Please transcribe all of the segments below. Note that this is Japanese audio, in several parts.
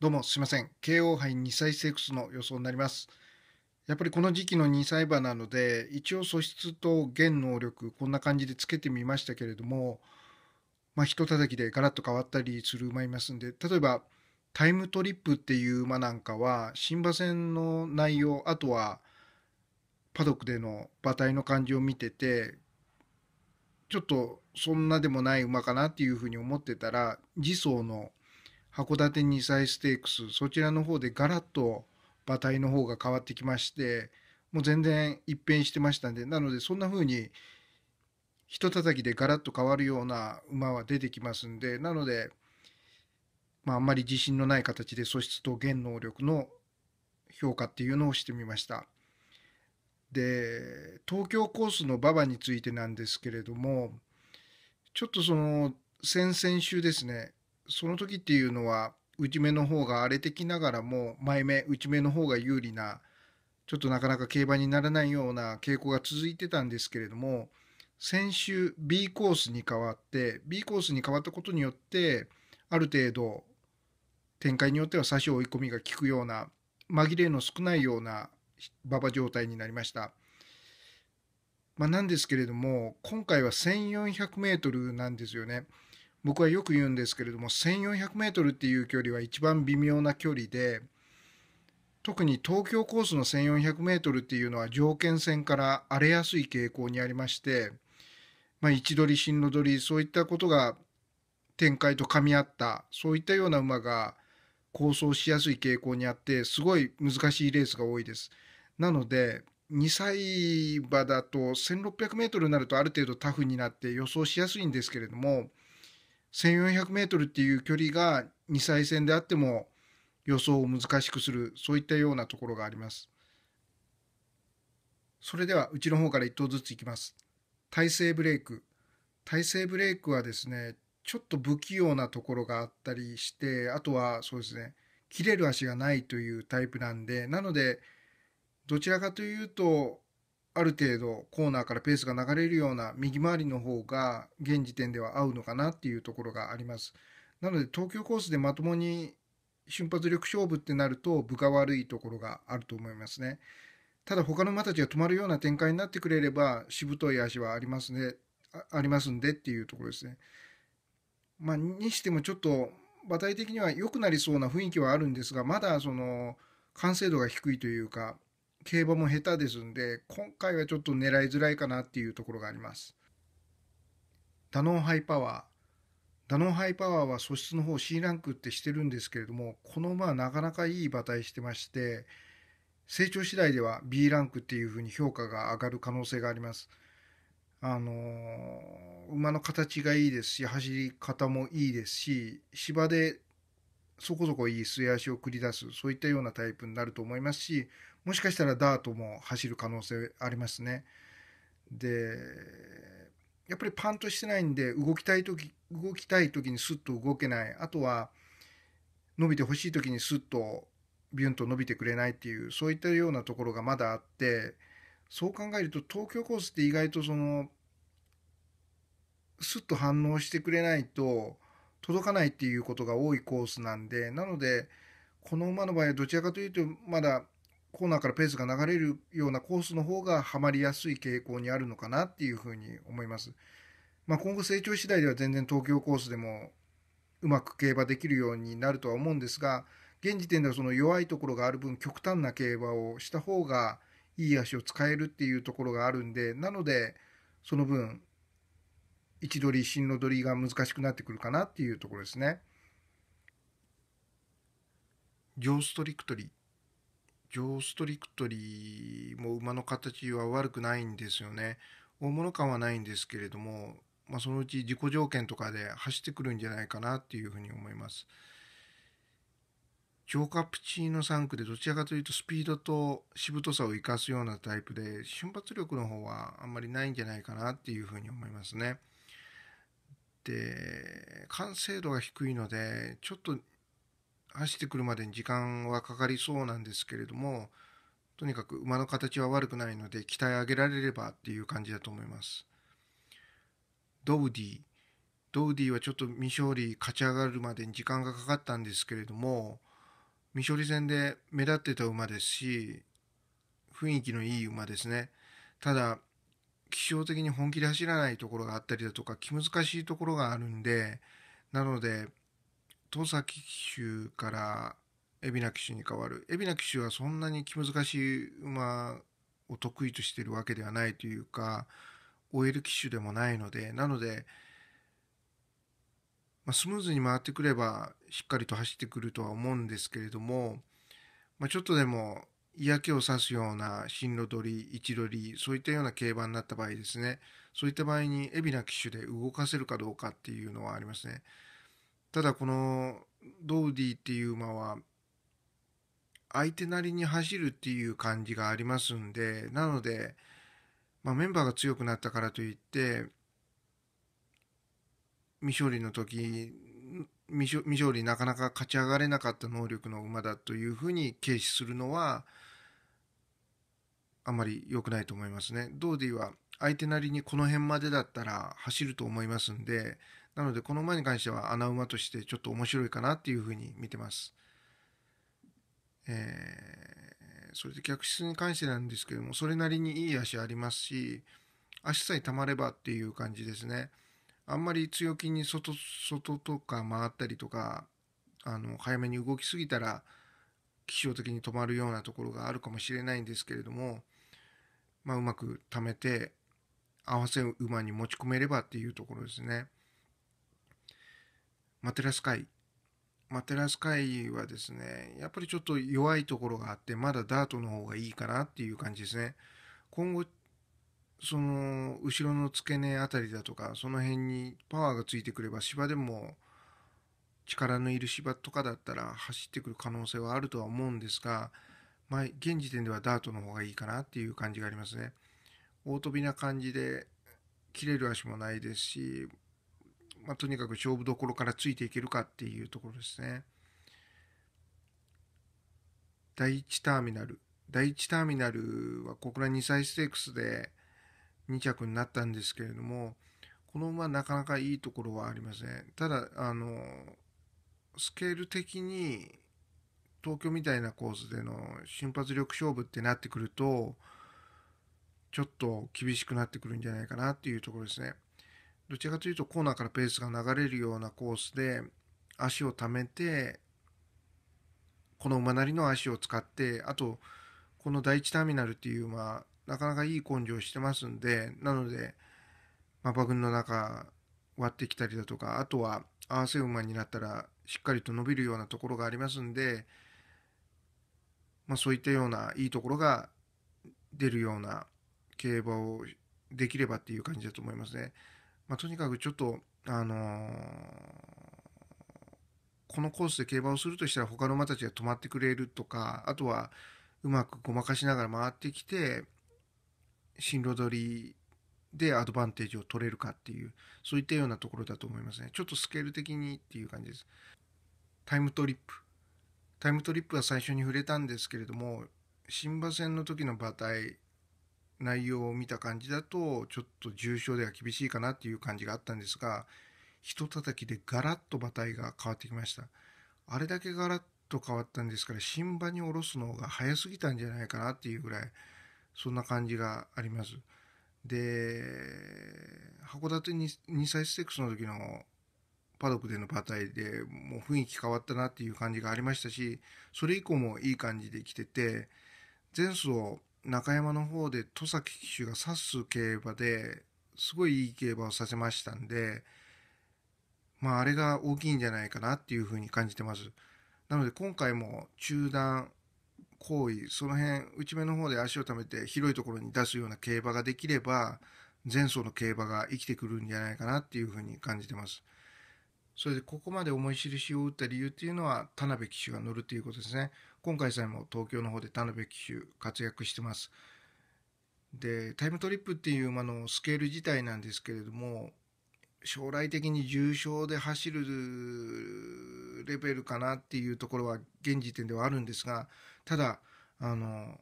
どうもすいません。KO 杯2歳セックスの予想になります。やっぱりこの時期の2歳馬なので、一応素質と現能力、こんな感じでつけてみましたけれども、まあ、ひと叩きでガラッと変わったりする馬いますんで、例えば、タイムトリップっていう馬なんかは、新馬戦の内容、あとは、パドックでの馬体の感じを見てて、ちょっとそんなでもない馬かなっていうふうに思ってたら、次走の函館2歳ステークスそちらの方でガラッと馬体の方が変わってきましてもう全然一変してましたんでなのでそんな風にひと叩きでガラッと変わるような馬は出てきますんでなので、まあ、あんまり自信のない形で素質と原能力の評価っていうのをしてみました。で東京コースの馬場についてなんですけれどもちょっとその先々週ですねその時っていうのは内目の方が荒れてきながらも前目内目の方が有利なちょっとなかなか競馬にならないような傾向が続いてたんですけれども先週 B コースに変わって B コースに変わったことによってある程度展開によっては差し追い込みが効くような紛れの少ないような馬場状態になりました。まあ、なんですけれども今回は 1400m なんですよね。僕はよく言うんですけれども 1400m っていう距離は一番微妙な距離で特に東京コースの 1400m っていうのは条件線から荒れやすい傾向にありまして、まあ、位置取り進路取りそういったことが展開と噛み合ったそういったような馬が構想しやすい傾向にあってすごい難しいレースが多いです。なので2歳馬だと 1600m になるとある程度タフになって予想しやすいんですけれども 1400m っていう距離が2歳戦であっても予想を難しくするそういったようなところがありますそれではうちの方から1頭ずついきます体勢ブレイク体勢ブレイクはですねちょっと不器用なところがあったりしてあとはそうですね切れる足がないというタイプなんでなのでどちらかというとある程度コーナーからペースが流れるような右回りの方が現時点では合うのかなっていうところがあります。なので東京コースでまともに瞬発力勝負ってなると分が悪いところがあると思いますね。ただ他の馬たちが止まるような展開になってくれればしぶとい足はありますねありますんでっていうところですね。まあ、にしてもちょっと馬体的には良くなりそうな雰囲気はあるんですがまだその完成度が低いというか競馬も下手ですんで、今回はちょっと狙いづらいかなっていうところがあります。ダノンハイパワー。ダノンハイパワーは素質の方 C ランクってしてるんですけれども、この馬はなかなかいい馬体してまして、成長次第では B ランクっていうふうに評価が上がる可能性があります。あのー、馬の形がいいですし、走り方もいいですし、芝でそこそこいい末足を繰り出す、そういったようなタイプになると思いますし、もしかしたらダートも走る可能性ありますね。でやっぱりパンとしてないんで動きたい時動きたい時にスッと動けないあとは伸びてほしい時にスッとビュンと伸びてくれないっていうそういったようなところがまだあってそう考えると東京コースって意外とそのスッと反応してくれないと届かないっていうことが多いコースなんでなのでこの馬の場合はどちらかというとまだコーナーからペースが流れるようなコースの方がはまりやすい傾向にあるのかなっていうふうに思います。まあ、今後成長次第では全然東京コースでもうまく競馬できるようになるとは思うんですが現時点ではその弱いところがある分極端な競馬をした方がいい足を使えるっていうところがあるんでなのでその分位置取り進路取りが難しくなってくるかなっていうところですね。ジョーストリクトリジョーストリクトリーも馬の形は悪くないんですよね。大物感はないんですけれども、まあ、そのうち自己条件とかで走ってくるんじゃないかなっていうふうに思います。ジョーカプチーノ3区でどちらかというとスピードとしぶとさを生かすようなタイプで瞬発力の方はあんまりないんじゃないかなっていうふうに思いますね。で完成度が低いのでちょっと走ってくるまでに時間はかかりそうなんですけれどもとにかく馬の形は悪くないので鍛え上げられればっていう感じだと思います。ドウディドウディはちょっと未勝利勝ち上がるまでに時間がかかったんですけれども未勝利戦で目立ってた馬ですし雰囲気のいい馬ですねただ気象的に本気で走らないところがあったりだとか気難しいところがあるんでなので戸崎騎手から海老名騎手に変わる海老名騎手はそんなに気難しい馬を得意としてるわけではないというか終える騎手でもないのでなので、まあ、スムーズに回ってくればしっかりと走ってくるとは思うんですけれども、まあ、ちょっとでも嫌気をさすような進路取り位置取りそういったような競馬になった場合ですねそういった場合に海老名騎手で動かせるかどうかっていうのはありますね。ただこのドーディっていう馬は相手なりに走るっていう感じがありますんでなので、まあ、メンバーが強くなったからといって未勝利の時未勝利なかなか勝ち上がれなかった能力の馬だというふうに軽視するのはあまり良くないと思いますね。ドーディは相手なりにこの辺までだったら走ると思いますんでなのでこの馬に関しては穴馬としてちょっと面白いかなっていうふうに見てます。えー、それで客室に関してなんですけどもそれなりにいい足ありますし足さえたまればっていう感じですね。あんまり強気に外外とか回ったりとかあの早めに動きすぎたら気象的に止まるようなところがあるかもしれないんですけれども、まあ、うまく貯めて合わせ馬に持ち込めればっていうところですね。マテラス海マテラス海はですねやっぱりちょっと弱いところがあってまだダートの方がいいかなっていう感じですね今後その後ろの付け根あたりだとかその辺にパワーがついてくれば芝でも力のいる芝とかだったら走ってくる可能性はあるとは思うんですが、まあ、現時点ではダートの方がいいかなっていう感じがありますね大飛びな感じで切れる足もないですしまあ、とにかく勝負どころからついていけるかっていうところですね。第1ターミナル。第1ターミナルは小倉2歳ステークスで2着になったんですけれども、この馬なかなかいいところはありません。ただ、あの、スケール的に東京みたいなコースでの瞬発力勝負ってなってくると、ちょっと厳しくなってくるんじゃないかなっていうところですね。どちらかというとコーナーからペースが流れるようなコースで足をためてこの馬なりの足を使ってあとこの第1ターミナルっていう馬なかなかいい根性をしてますんでなので、ま馬群の中割ってきたりだとかあとは合わせ馬になったらしっかりと伸びるようなところがありますんで、まあ、そういったようないいところが出るような競馬をできればっていう感じだと思いますね。まあ、とにかくちょっと、あのー、このコースで競馬をするとしたら他の馬たちが止まってくれるとか、あとはうまくごまかしながら回ってきて、進路取りでアドバンテージを取れるかっていう、そういったようなところだと思いますね。ちょっとスケール的にっていう感じです。タイムトリップ。タイムトリップは最初に触れたんですけれども、新馬戦の時の馬体内容を見た感じだとちょっと重症では厳しいかなっていう感じがあったんですがひとたたきでガラッと馬体が変わってきましたあれだけガラッと変わったんですから新馬に下ろすのが早すぎたんじゃないかなっていうぐらいそんな感じがありますで函館に2歳ステークスの時のパドックでの馬体でもう雰囲気変わったなっていう感じがありましたしそれ以降もいい感じで来てて前走中山の方で戸崎騎手が指す競馬ですごいいい競馬をさせましたんで、まあ、あれが大きいんじゃないかなっていうふうに感じてます。なので今回も中断行為その辺内目の方で足を貯めて広いところに出すような競馬ができれば前走の競馬が生きてくるんじゃないかなっていうふうに感じてます。それでここまで思い印を打った理由っていうのは田辺騎手が乗るということですね。今回さえも東京の方で田辺騎手活躍してます。で、タイムトリップっていう馬のスケール自体なんですけれども、将来的に重症で走るレベルかなっていうところは現時点ではあるんですが、ただ、あの、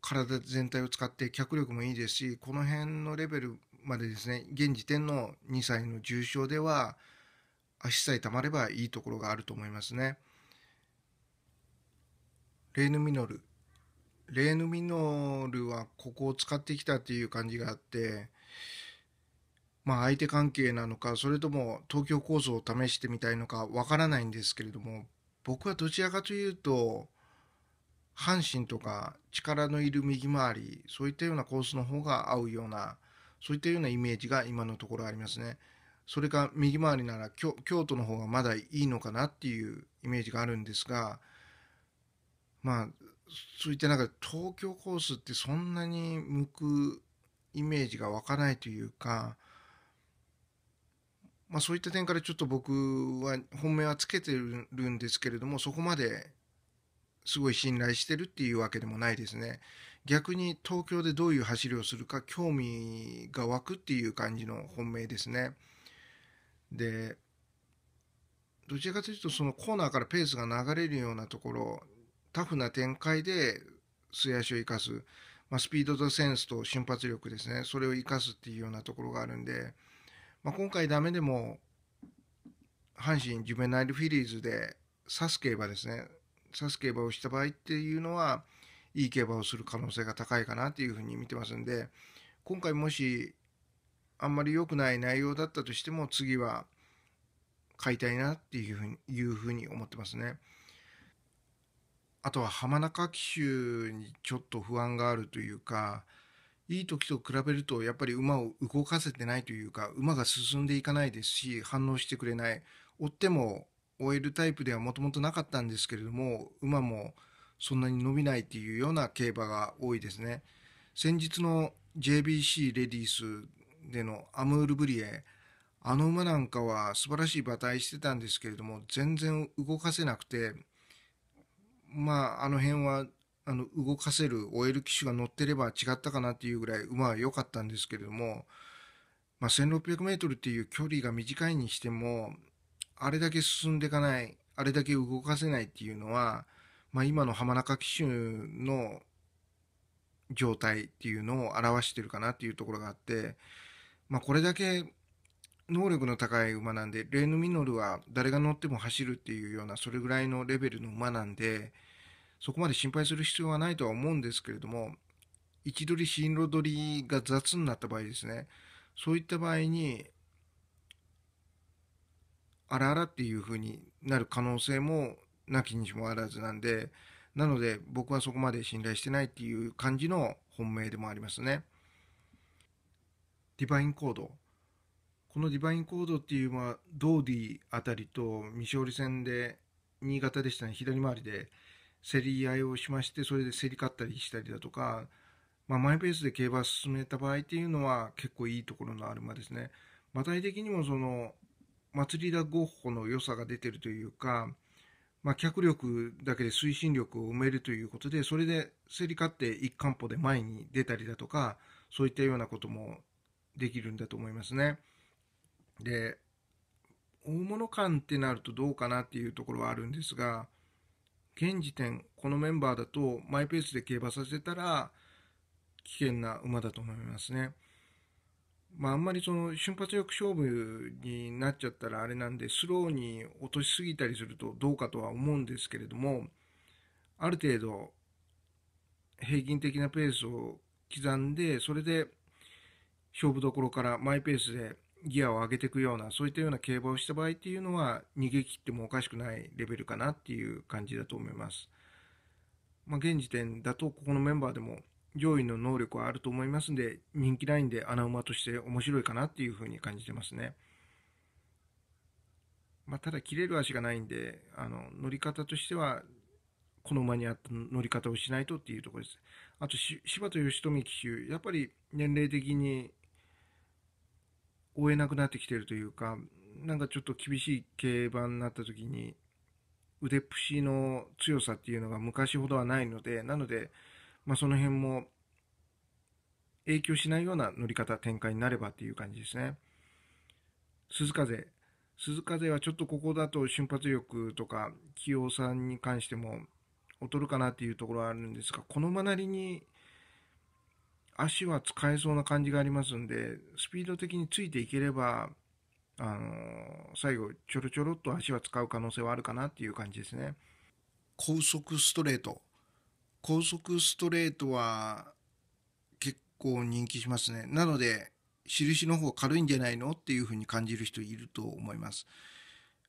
体全体を使って脚力もいいですし、この辺のレベルまでですね、現時点の2歳の重症では、足さえたまればいいところがあると思いますね。レーヌミノルレーヌミノルはここを使ってきたっていう感じがあってまあ相手関係なのかそれとも東京構造を試してみたいのかわからないんですけれども僕はどちらかというと阪神とか力のいる右回りそういったようなコースの方が合うようなそういったようなイメージが今のところありますね。それか右回りなら京都の方がまだいいのかなっていうイメージがあるんですがまあそういったなんか東京コースってそんなに向くイメージが湧かないというか、まあ、そういった点からちょっと僕は本命はつけてるんですけれどもそこまですごい信頼してるっていうわけでもないですね逆に東京でどういう走りをするか興味が湧くっていう感じの本命ですねでどちらかというとそのコーナーからペースが流れるようなところタフな展開で素足を生かす、まあ、スピードとセンスと瞬発力ですねそれを生かすっていうようなところがあるんで、まあ、今回ダメでも阪神ジュベナイルフィリーズで指す競馬ですね指す競馬をした場合っていうのはいい競馬をする可能性が高いかなっていうふうに見てますんで今回もしあんまり良くない内容だったとしても次は買いたいなっていうふうにいうふうに思ってますね。あとは浜中騎手にちょっと不安があるというか、いい時と比べるとやっぱり馬を動かせてないというか、馬が進んでいかないですし、反応してくれない。追っても終えるタイプではもともとなかったんですけれども、馬もそんなに伸びないっていうような競馬が多いですね。先日の JBC レディースでのアムールブリエ、あの馬なんかは素晴らしい馬体してたんですけれども、全然動かせなくて、まあ、あの辺は、あの、動かせる OL 機種が乗ってれば違ったかなっていうぐらい馬は良かったんですけれども、まあ、1600メートルっていう距離が短いにしても、あれだけ進んでいかない、あれだけ動かせないっていうのは、まあ、今の浜中機種の状態っていうのを表してるかなっていうところがあって、まあ、これだけ能力の高い馬なんで、レーヌ・ミノルは誰が乗っても走るっていうような、それぐらいのレベルの馬なんで、そこまで心配する必要はないとは思うんですけれども、位置取り、進路取りが雑になった場合ですね、そういった場合に、あらあらっていう風になる可能性もなきにしもあらずなんで、なので僕はそこまで信頼してないっていう感じの本命でもありますね。ディバインコードこのディバインコードっていう、まドーディあたりと未勝利戦で、新潟でしたね、左回りで競り合いをしまして、それで競り勝ったりしたりだとか、まあ、マイペースで競馬を進めた場合っていうのは結構いいところのある馬ですね。馬体的にもその祭りだゴッホの良さが出てるというか、まあ、脚力だけで推進力を埋めるということで、それで競り勝って一貫歩で前に出たりだとか、そういったようなこともできるんだと思いますね。で大物感ってなるとどうかなっていうところはあるんですが現時点このメンバーだとマイペースで競馬させたら危険な馬だと思いますね。まあ、あんまりその瞬発力勝負になっちゃったらあれなんでスローに落としすぎたりするとどうかとは思うんですけれどもある程度平均的なペースを刻んでそれで勝負どころからマイペースでギアを上げていくような、そういったような競馬をした場合っていうのは、逃げ切ってもおかしくないレベルかなっていう感じだと思います。まあ、現時点だと、ここのメンバーでも上位の能力はあると思いますんで、人気ラインで穴馬として面白いかなっていうふうに感じてますね。まあ、ただ、切れる足がないんで、あの乗り方としては、この馬に合った乗り方をしないとっていうところです。あと、柴田義富騎手、やっぱり年齢的に追えなくなってきてるというか、なんかちょっと厳しい競馬になった時に、腕っぷしの強さっていうのが昔ほどはないので、なので、まあ、その辺も影響しないような乗り方、展開になればっていう感じですね。鈴風。鈴風はちょっとここだと瞬発力とか器用さんに関しても劣るかなっていうところはあるんですが、この馬なりに足は使えそうな感じがありますんで、スピード的についていければ、あの最後、ちょろちょろっと足は使う可能性はあるかなっていう感じですね。高速ストレート。高速ストレートは結構人気しますね。なので、印の方軽いんじゃないのっていうふうに感じる人いると思います。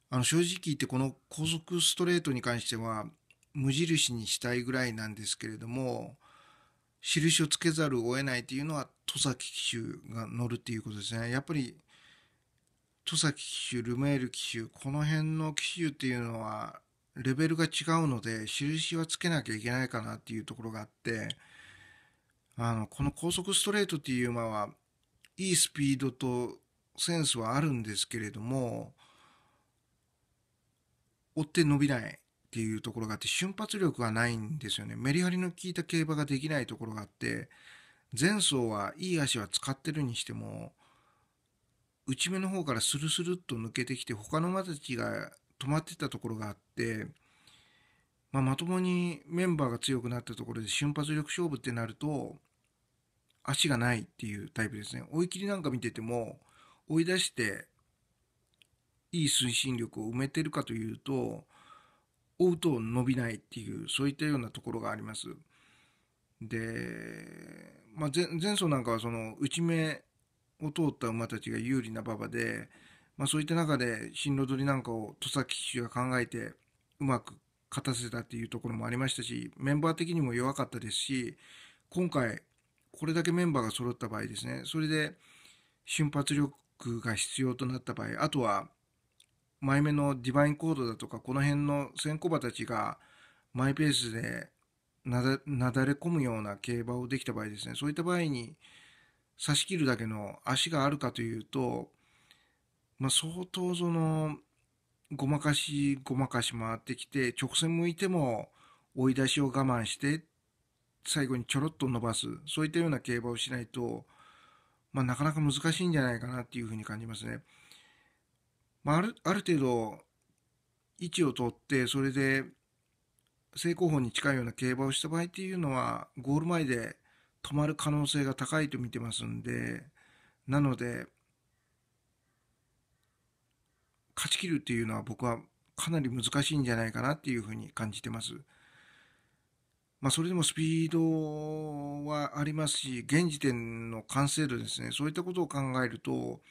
あの正直言ってこの高速ストレートに関しては無印にしたいぐらいなんですけれども印をつけざるを得ないというのは戸崎騎手が乗るということですね。やっぱり戸崎騎手、ルメール騎手、この辺の騎手っていうのはレベルが違うので印はつけなきゃいけないかなっていうところがあってあのこの高速ストレートっていう馬はいいスピードとセンスはあるんですけれども追って伸びないっていうところがあって瞬発力がないんですよねメリハリの効いた競馬ができないところがあって前走はいい足は使ってるにしても内目の方からスルスルっと抜けてきて他の馬たちが止まってたところがあって、まあ、まともにメンバーが強くなったところで瞬発力勝負ってなると足がないっていうタイプですね追い切りなんか見てても追い出していい推進力を埋めてるかというと追うと伸びないっていうそういったようなところがあります。で、まあ、前走なんかはその内目を通った馬たちが有利な馬場で、まあ、そういった中で進路取りなんかを戸崎騎手が考えてうまく勝たせたっていうところもありましたしメンバー的にも弱かったですし今回これだけメンバーが揃った場合ですねそれで瞬発力が必要となった場合あとは前目のディバインコードだとか、この辺の先行馬たちがマイペースでなだなだれ込むような競馬をできた場合ですね、そういった場合に差し切るだけの足があるかというと、まあ、相当その、ごまかしごまかし回ってきて、直線向いても追い出しを我慢して、最後にちょろっと伸ばす、そういったような競馬をしないと、まあ、なかなか難しいんじゃないかなっていうふうに感じますね。まあ、あるある程度位置を取ってそれで正攻法に近いような競馬をした場合っていうのはゴール前で止まる可能性が高いと見てますんでなので勝ちきるっていうのは僕はかなり難しいんじゃないかなっていうふうに感じてます。まあ、それでもスピードはありますし現時点の完成度ですねそういったことを考えると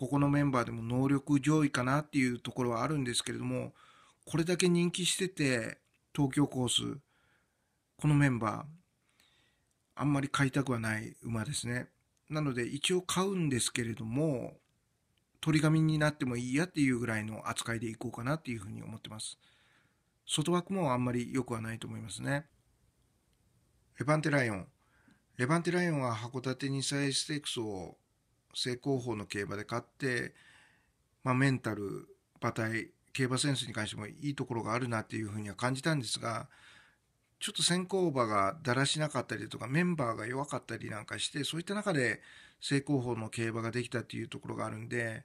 ここのメンバーでも能力上位かなっていうところはあるんですけれども、これだけ人気してて、東京コース、このメンバー、あんまり買いたくはない馬ですね。なので一応買うんですけれども、鳥紙になってもいいやっていうぐらいの扱いでいこうかなっていうふうに思ってます。外枠もあんまり良くはないと思いますね。レバンテライオン。レバンテライオンは函館2歳ステークスを正攻法の競馬で勝って、まあ、メンタル馬体競馬センスに関してもいいところがあるなっていうふうには感じたんですがちょっと先行馬がだらしなかったりとかメンバーが弱かったりなんかしてそういった中で正攻法の競馬ができたっていうところがあるんで、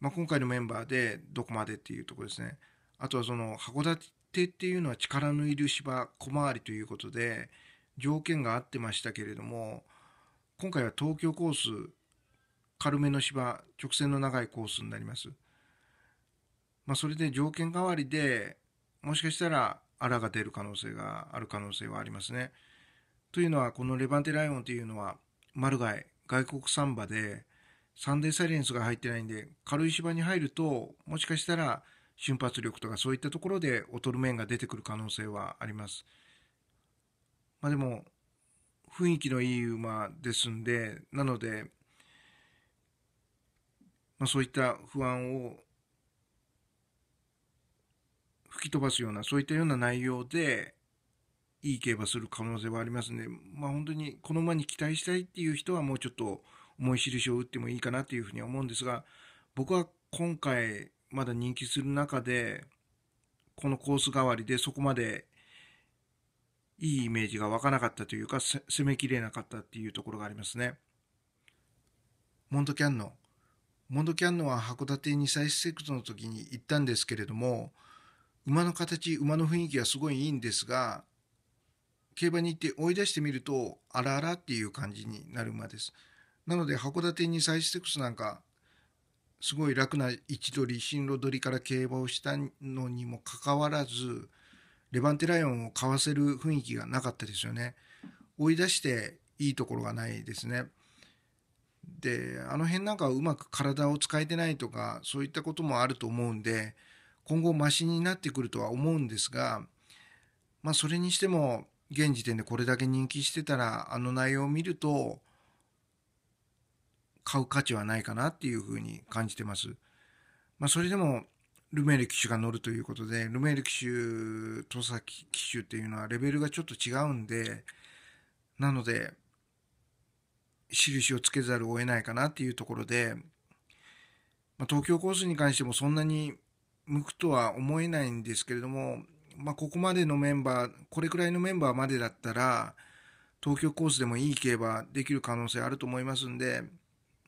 まあ、今回のメンバーでどこまでっていうところですね。あとはその函館っていうのは力のいる芝小回りということで条件が合ってましたけれども今回は東京コース軽めの芝直線の長いコースになります。まあ、それで条件代わりでもしかしたらアラが出る可能性がある可能性はありますね。というのはこのレバンテライオンというのはマルガイ外国サンバでサンデーサイレンスが入ってないんで軽い芝に入るともしかしたら瞬発力とかそういったところで劣る面が出てくる可能性はあります。まあ、でも雰囲気のいい馬ですんでなのでまあ、そういった不安を吹き飛ばすようなそういったような内容でいい競馬する可能性はありますので、まあ、本当にこの馬に期待したいっていう人はもうちょっと思い印を打ってもいいかなというふうに思うんですが僕は今回まだ人気する中でこのコース代わりでそこまでいいイメージが湧かなかったというか攻めきれなかったっていうところがありますね。モントキャンのモンドキャンノは函館に再施クの時に行ったんですけれども馬の形馬の雰囲気がすごいいいんですが競馬に行って追い出してみるとあらあらっていう感じになる馬ですなので函館に再施クスなんかすごい楽な位置取り進路取りから競馬をしたのにもかかわらずレバンテライオンを買わせる雰囲気がなかったですよね追い出していいところがないですねであの辺なんかうまく体を使えてないとかそういったこともあると思うんで今後マシになってくるとは思うんですが、まあ、それにしても現時点でこれだけ人気してたらあの内容を見ると買う価値はないかなっていうふうに感じてます。まあ、それでもルメール機種が乗るということでルメール機種と崎機種っていうのはレベルがちょっと違うんでなので印をつけざるを得ないかなっていうところで、まあ、東京コースに関してもそんなに向くとは思えないんですけれども、まあ、ここまでのメンバーこれくらいのメンバーまでだったら東京コースでもいい競馬できる可能性あると思いますんで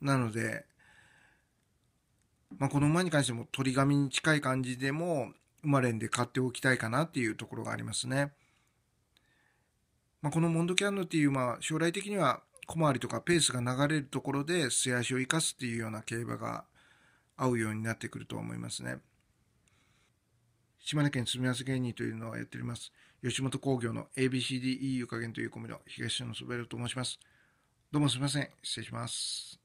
なので、まあ、この馬に関しても鳥紙に近い感じでも生まれんで買っておきたいかなっていうところがありますね。まあ、このモンドキャンドっていう、まあ、将来的には小回りとかペースが流れるところで素足を生かすっていうような競馬が合うようになってくると思いますね。島根県住み合わせ芸人というのをやっております。吉本興業の ABCDE 湯加減というコンの東野そべと申します。どうもすみません。失礼します。